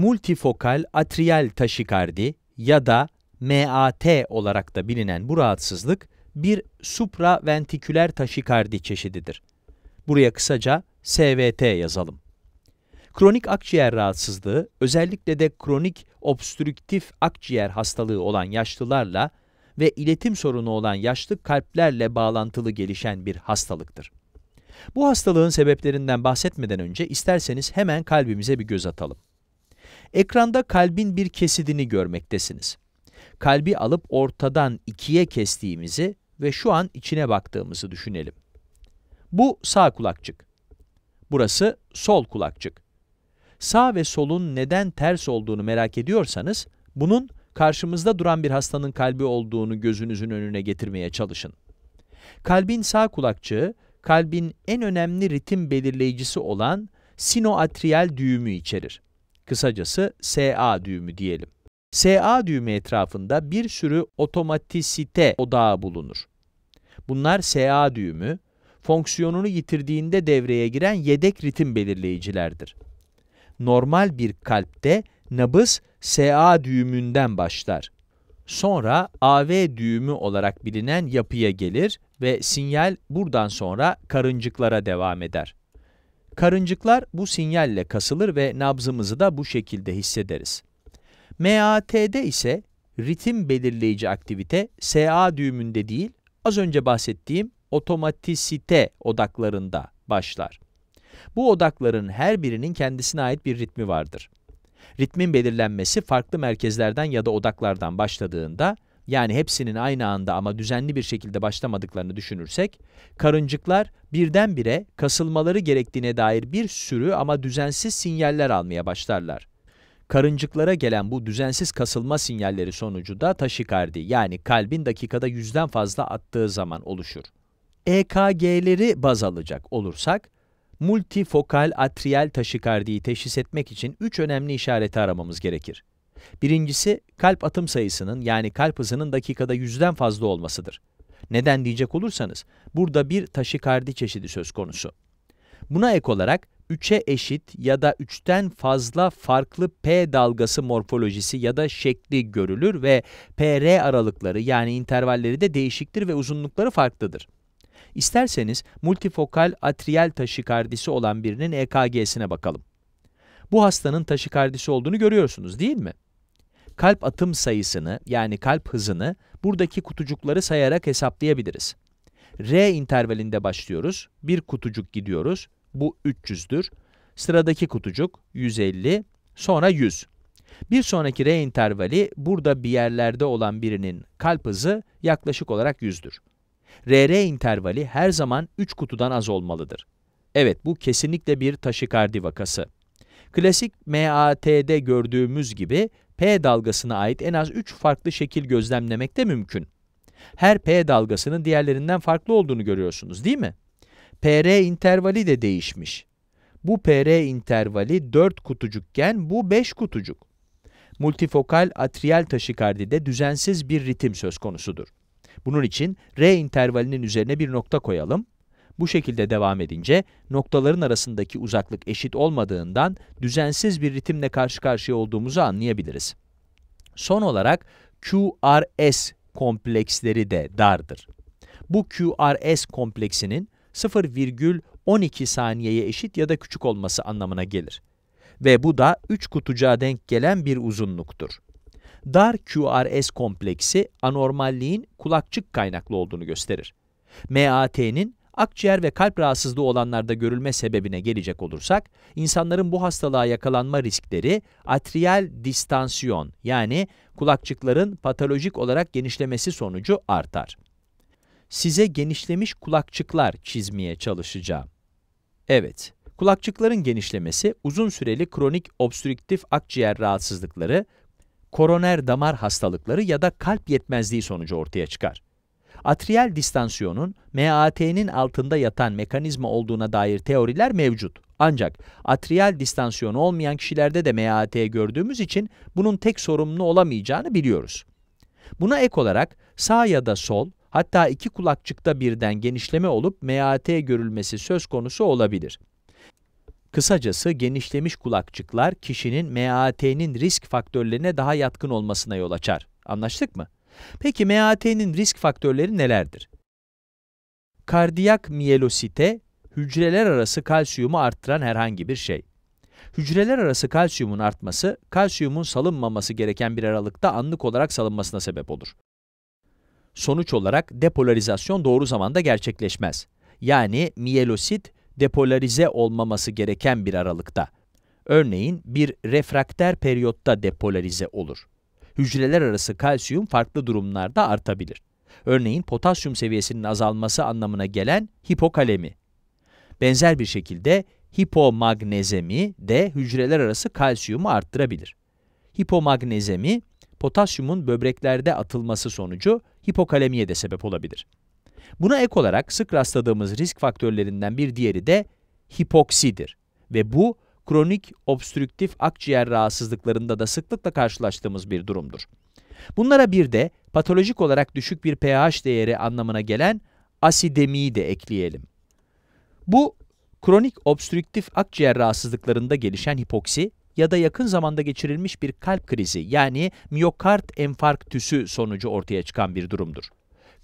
multifokal atriyel taşikardi ya da MAT olarak da bilinen bu rahatsızlık bir supraventiküler taşikardi çeşididir. Buraya kısaca SVT yazalım. Kronik akciğer rahatsızlığı özellikle de kronik obstrüktif akciğer hastalığı olan yaşlılarla ve iletim sorunu olan yaşlı kalplerle bağlantılı gelişen bir hastalıktır. Bu hastalığın sebeplerinden bahsetmeden önce isterseniz hemen kalbimize bir göz atalım. Ekranda kalbin bir kesidini görmektesiniz. Kalbi alıp ortadan ikiye kestiğimizi ve şu an içine baktığımızı düşünelim. Bu sağ kulakçık. Burası sol kulakçık. Sağ ve solun neden ters olduğunu merak ediyorsanız, bunun karşımızda duran bir hastanın kalbi olduğunu gözünüzün önüne getirmeye çalışın. Kalbin sağ kulakçığı, kalbin en önemli ritim belirleyicisi olan sinoatriyel düğümü içerir. Kısacası SA düğümü diyelim. SA düğümü etrafında bir sürü otomatisite odağı bulunur. Bunlar SA düğümü, fonksiyonunu yitirdiğinde devreye giren yedek ritim belirleyicilerdir. Normal bir kalpte nabız SA düğümünden başlar. Sonra AV düğümü olarak bilinen yapıya gelir ve sinyal buradan sonra karıncıklara devam eder. Karıncıklar bu sinyalle kasılır ve nabzımızı da bu şekilde hissederiz. MAT'de ise ritim belirleyici aktivite SA düğümünde değil, az önce bahsettiğim otomatisite odaklarında başlar. Bu odakların her birinin kendisine ait bir ritmi vardır. Ritmin belirlenmesi farklı merkezlerden ya da odaklardan başladığında yani hepsinin aynı anda ama düzenli bir şekilde başlamadıklarını düşünürsek, karıncıklar birdenbire kasılmaları gerektiğine dair bir sürü ama düzensiz sinyaller almaya başlarlar. Karıncıklara gelen bu düzensiz kasılma sinyalleri sonucu da taşikardi yani kalbin dakikada yüzden fazla attığı zaman oluşur. EKG'leri baz alacak olursak, multifokal atriyel taşikardiyi teşhis etmek için üç önemli işareti aramamız gerekir. Birincisi kalp atım sayısının yani kalp hızının dakikada yüzden fazla olmasıdır. Neden diyecek olursanız burada bir taşikardi çeşidi söz konusu. Buna ek olarak 3'e eşit ya da 3'ten fazla farklı P dalgası morfolojisi ya da şekli görülür ve PR aralıkları yani intervalleri de değişiktir ve uzunlukları farklıdır. İsterseniz multifokal atriyel taşikardisi olan birinin EKG'sine bakalım. Bu hastanın taşikardisi olduğunu görüyorsunuz değil mi? kalp atım sayısını yani kalp hızını buradaki kutucukları sayarak hesaplayabiliriz. R intervalinde başlıyoruz. Bir kutucuk gidiyoruz. Bu 300'dür. Sıradaki kutucuk 150, sonra 100. Bir sonraki R intervali burada bir yerlerde olan birinin kalp hızı yaklaşık olarak 100'dür. RR intervali her zaman 3 kutudan az olmalıdır. Evet, bu kesinlikle bir taşikardi vakası. Klasik MAT'de gördüğümüz gibi P dalgasına ait en az 3 farklı şekil gözlemlemek de mümkün. Her P dalgasının diğerlerinden farklı olduğunu görüyorsunuz değil mi? PR intervali de değişmiş. Bu PR intervali 4 kutucukken bu 5 kutucuk. Multifokal atriyel taşikardide düzensiz bir ritim söz konusudur. Bunun için R intervalinin üzerine bir nokta koyalım. Bu şekilde devam edince noktaların arasındaki uzaklık eşit olmadığından düzensiz bir ritimle karşı karşıya olduğumuzu anlayabiliriz. Son olarak QRS kompleksleri de dardır. Bu QRS kompleksinin 0,12 saniyeye eşit ya da küçük olması anlamına gelir. Ve bu da 3 kutucuğa denk gelen bir uzunluktur. Dar QRS kompleksi anormalliğin kulakçık kaynaklı olduğunu gösterir. MAT'nin Akciğer ve kalp rahatsızlığı olanlarda görülme sebebine gelecek olursak, insanların bu hastalığa yakalanma riskleri atriyel distansiyon yani kulakçıkların patolojik olarak genişlemesi sonucu artar. Size genişlemiş kulakçıklar çizmeye çalışacağım. Evet, kulakçıkların genişlemesi uzun süreli kronik obstrüktif akciğer rahatsızlıkları, koroner damar hastalıkları ya da kalp yetmezliği sonucu ortaya çıkar. Atriyel distansiyonun MAT'nin altında yatan mekanizma olduğuna dair teoriler mevcut. Ancak atriyel distansiyonu olmayan kişilerde de MAT gördüğümüz için bunun tek sorumlu olamayacağını biliyoruz. Buna ek olarak sağ ya da sol, hatta iki kulakçıkta birden genişleme olup MAT görülmesi söz konusu olabilir. Kısacası genişlemiş kulakçıklar kişinin MAT'nin risk faktörlerine daha yatkın olmasına yol açar. Anlaştık mı? Peki MAT'nin risk faktörleri nelerdir? Kardiyak miyelosite, hücreler arası kalsiyumu arttıran herhangi bir şey. Hücreler arası kalsiyumun artması, kalsiyumun salınmaması gereken bir aralıkta anlık olarak salınmasına sebep olur. Sonuç olarak depolarizasyon doğru zamanda gerçekleşmez. Yani miyelosit depolarize olmaması gereken bir aralıkta. Örneğin bir refrakter periyotta depolarize olur hücreler arası kalsiyum farklı durumlarda artabilir. Örneğin potasyum seviyesinin azalması anlamına gelen hipokalemi. Benzer bir şekilde hipomagnezemi de hücreler arası kalsiyumu arttırabilir. Hipomagnezemi, potasyumun böbreklerde atılması sonucu hipokalemiye de sebep olabilir. Buna ek olarak sık rastladığımız risk faktörlerinden bir diğeri de hipoksidir ve bu kronik obstrüktif akciğer rahatsızlıklarında da sıklıkla karşılaştığımız bir durumdur. Bunlara bir de patolojik olarak düşük bir pH değeri anlamına gelen asidemiyi de ekleyelim. Bu kronik obstrüktif akciğer rahatsızlıklarında gelişen hipoksi ya da yakın zamanda geçirilmiş bir kalp krizi yani miyokard enfarktüsü sonucu ortaya çıkan bir durumdur.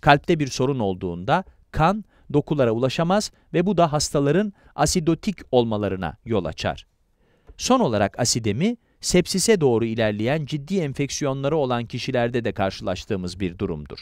Kalpte bir sorun olduğunda kan dokulara ulaşamaz ve bu da hastaların asidotik olmalarına yol açar. Son olarak asidemi, sepsise doğru ilerleyen ciddi enfeksiyonları olan kişilerde de karşılaştığımız bir durumdur.